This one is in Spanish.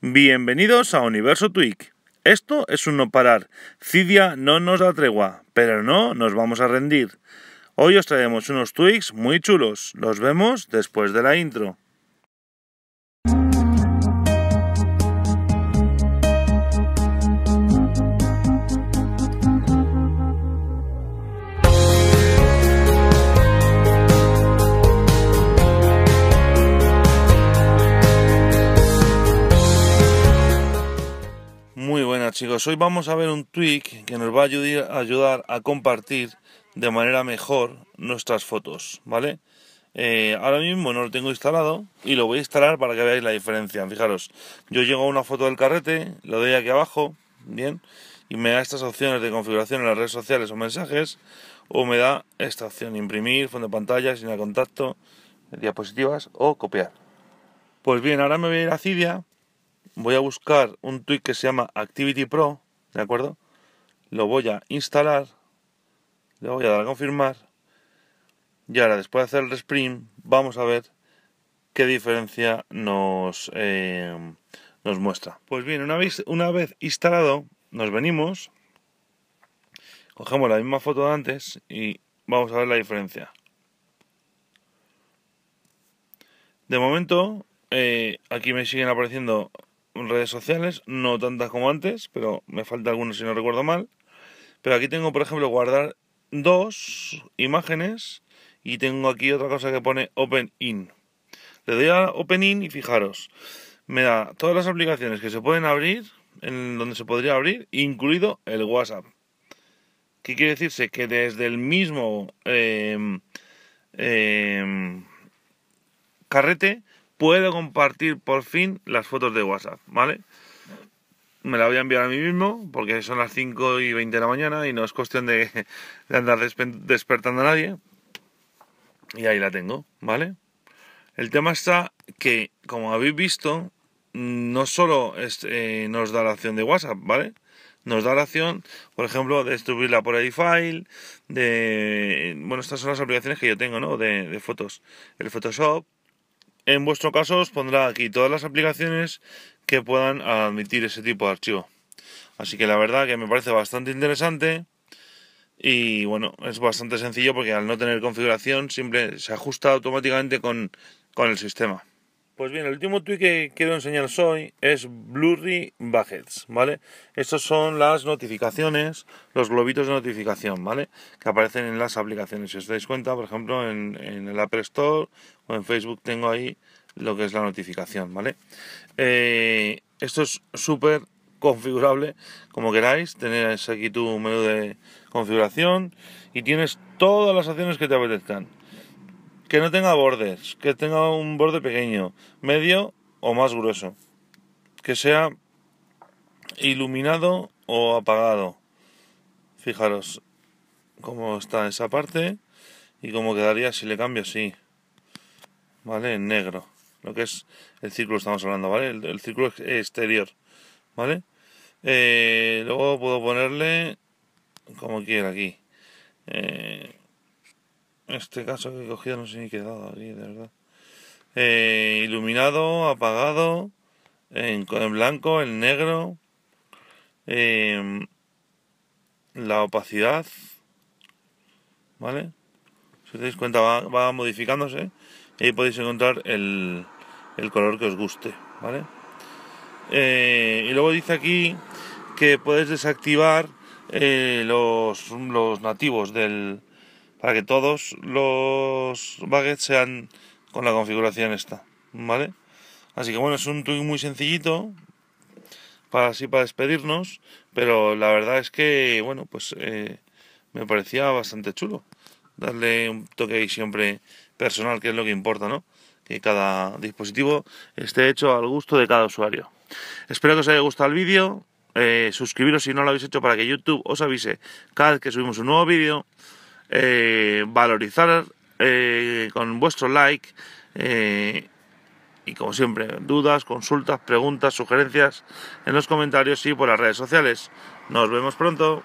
Bienvenidos a Universo Tweak, Esto es un no parar. Cidia no nos atregua, pero no nos vamos a rendir. Hoy os traemos unos tweaks muy chulos. Los vemos después de la intro. chicos, hoy vamos a ver un tweak que nos va a ayudar a compartir de manera mejor nuestras fotos, ¿vale? Eh, ahora mismo no lo tengo instalado y lo voy a instalar para que veáis la diferencia. Fijaros, yo llego a una foto del carrete, lo doy aquí abajo, bien, y me da estas opciones de configuración en las redes sociales o mensajes, o me da esta opción, imprimir, fondo de pantalla, sin de contacto, diapositivas o copiar. Pues bien, ahora me voy a ir a Cydia voy a buscar un tweet que se llama Activity Pro, ¿de acuerdo? Lo voy a instalar, le voy a dar a confirmar y ahora después de hacer el sprint, vamos a ver qué diferencia nos, eh, nos muestra. Pues bien, una vez, una vez instalado nos venimos, cogemos la misma foto de antes y vamos a ver la diferencia. De momento, eh, aquí me siguen apareciendo redes sociales, no tantas como antes, pero me falta alguno si no recuerdo mal. Pero aquí tengo, por ejemplo, guardar dos imágenes y tengo aquí otra cosa que pone Open In. Le doy a Open In y fijaros, me da todas las aplicaciones que se pueden abrir, en donde se podría abrir, incluido el WhatsApp. ¿Qué quiere decirse? Que desde el mismo eh, eh, carrete puedo compartir por fin las fotos de WhatsApp, ¿vale? Me la voy a enviar a mí mismo porque son las 5 y 20 de la mañana y no es cuestión de, andar despertando a nadie. Y ahí la tengo, ¿vale? El tema está que, como habéis visto, no solo eh, nos da la opción de WhatsApp, ¿vale? Nos da la opción, por ejemplo, de distribuirla por Edifile, de... Bueno, estas son las aplicaciones que yo tengo, ¿no? de fotos. El Photoshop, en vuestro caso os pondrá aquí todas las aplicaciones que puedan admitir ese tipo de archivo. Así que la verdad que me parece bastante interesante y bueno, es bastante sencillo porque al no tener configuración siempre se ajusta automáticamente con, con el sistema. Pues bien, el último tweet que quiero enseñaros hoy es Blurry Buckets, ¿vale? Estas son las notificaciones, los globitos de notificación, ¿vale? Que aparecen en las aplicaciones. Si os dais cuenta, por ejemplo, en, el App Store o en Facebook tengo ahí lo que es la notificación, ¿vale? Eh, esto es súper configurable, como queráis. Tenéis aquí tu menú de configuración y tienes todas las acciones que te apetezcan que no tenga bordes, que tenga un borde pequeño, medio o más grueso, que sea iluminado o apagado. Fijaros cómo está esa parte y cómo quedaría si le cambio así, ¿vale? En negro, lo que es el círculo estamos hablando, ¿vale? El, círculo exterior, ¿vale? Eh, luego puedo ponerle como quiera aquí. Eh, este caso que he cogido no se ni ha dado ahí de verdad. Eh, iluminado, apagado, en, blanco, en negro. Eh, la opacidad. ¿Vale? Si os dais cuenta va, modificándose. Y ahí podéis encontrar el, color que os guste. ¿Vale? Eh, y luego dice aquí que podéis desactivar los, los, nativos del, para que todos los baguettes sean con la configuración esta, ¿vale? Así que bueno, es un tweak muy sencillito para así para despedirnos, pero la verdad es que bueno, pues eh, me parecía bastante chulo darle un toque siempre personal, que es lo que importa, ¿no? Que cada dispositivo esté hecho al gusto de cada usuario. Espero que os haya gustado el vídeo. Eh, suscribiros si no lo habéis hecho para que YouTube os avise cada vez que subimos un nuevo vídeo. Eh, valorizar eh, con vuestro like eh, y como siempre, dudas, consultas, preguntas, sugerencias en los comentarios y por las redes sociales. Nos vemos pronto.